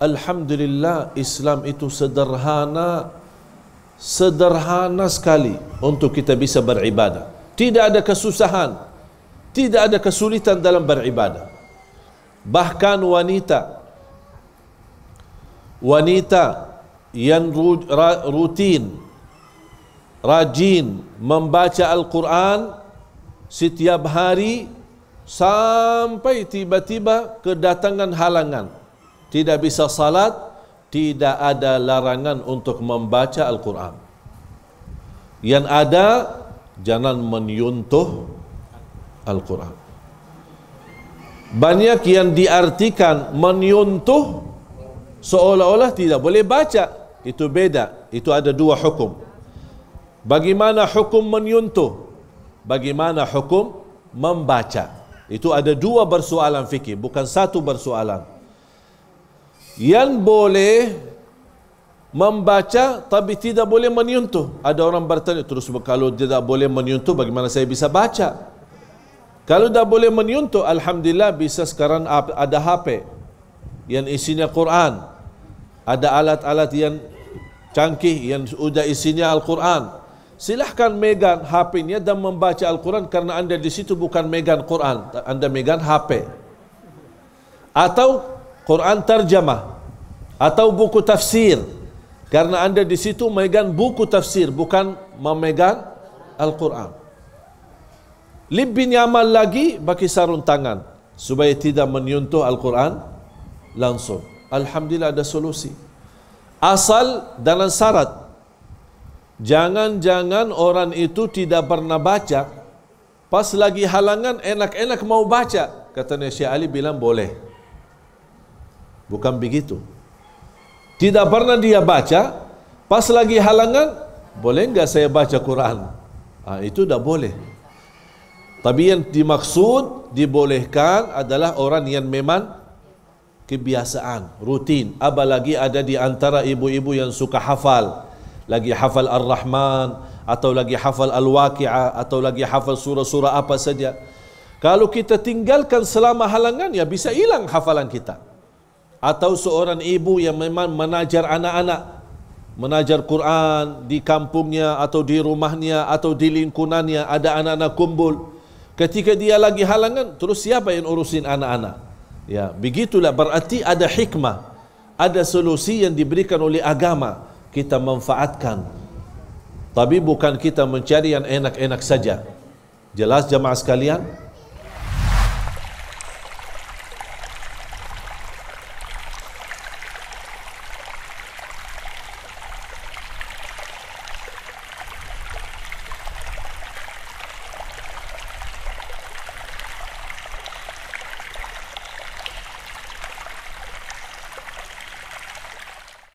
Alhamdulillah Islam itu sederhana sederhana sekali untuk kita bisa beribadah. Tidak ada kesusahan, tidak ada kesulitan dalam beribadah. Bahkan wanita wanita yang rutin rajin membaca Al-Quran setiap hari sampai tiba-tiba kedatangan halangan tidak bisa salat tidak ada larangan untuk membaca Al-Quran yang ada jangan menyuntuh Al-Quran banyak yang diartikan menyuntuh seolah-olah tidak boleh baca itu beda, itu ada dua hukum bagaimana hukum menyuntuh bagaimana hukum membaca itu ada dua persoalan fikih, bukan satu persoalan yang boleh membaca tapi tidak boleh menyentuh. Ada orang bertanya terus kalau dia tak boleh menyentuh bagaimana saya bisa baca? Kalau dah boleh menyentuh alhamdulillah bisa sekarang ada HP yang isinya Quran. Ada alat-alat yang canggih yang sudah isinya Al-Quran. Silakan megang HP-nya dan membaca Al-Quran karena anda di situ bukan megang Quran, anda megang HP. Atau Quran terjemah atau buku tafsir karena anda di situ memegang buku tafsir bukan memegang Al-Quran. Lebih nyaman lagi bagi sarung tangan supaya tidak menyentuh Al-Quran langsung. Alhamdulillah ada solusi. Asal dalam syarat jangan-jangan orang itu tidak pernah baca pas lagi halangan enak-enak mau baca katanya Syekh Ali bilang boleh. Bukan begitu. Tidak pernah dia baca, pas lagi halangan, boleh enggak saya baca Quran? Ha, itu dah boleh. Tapi yang dimaksud, dibolehkan adalah orang yang memang kebiasaan, rutin. Apa lagi ada di antara ibu-ibu yang suka hafal. Lagi hafal Ar-Rahman, atau lagi hafal Al-Waqi'ah, atau lagi hafal surah-surah apa saja. Kalau kita tinggalkan selama halangan, ya bisa hilang hafalan kita atau seorang ibu yang memang menajar anak-anak menajar Quran di kampungnya atau di rumahnya atau di lingkungannya ada anak-anak kumpul ketika dia lagi halangan terus siapa yang urusin anak-anak ya begitulah berarti ada hikmah ada solusi yang diberikan oleh agama kita manfaatkan tapi bukan kita mencari yang enak-enak saja jelas jemaah sekalian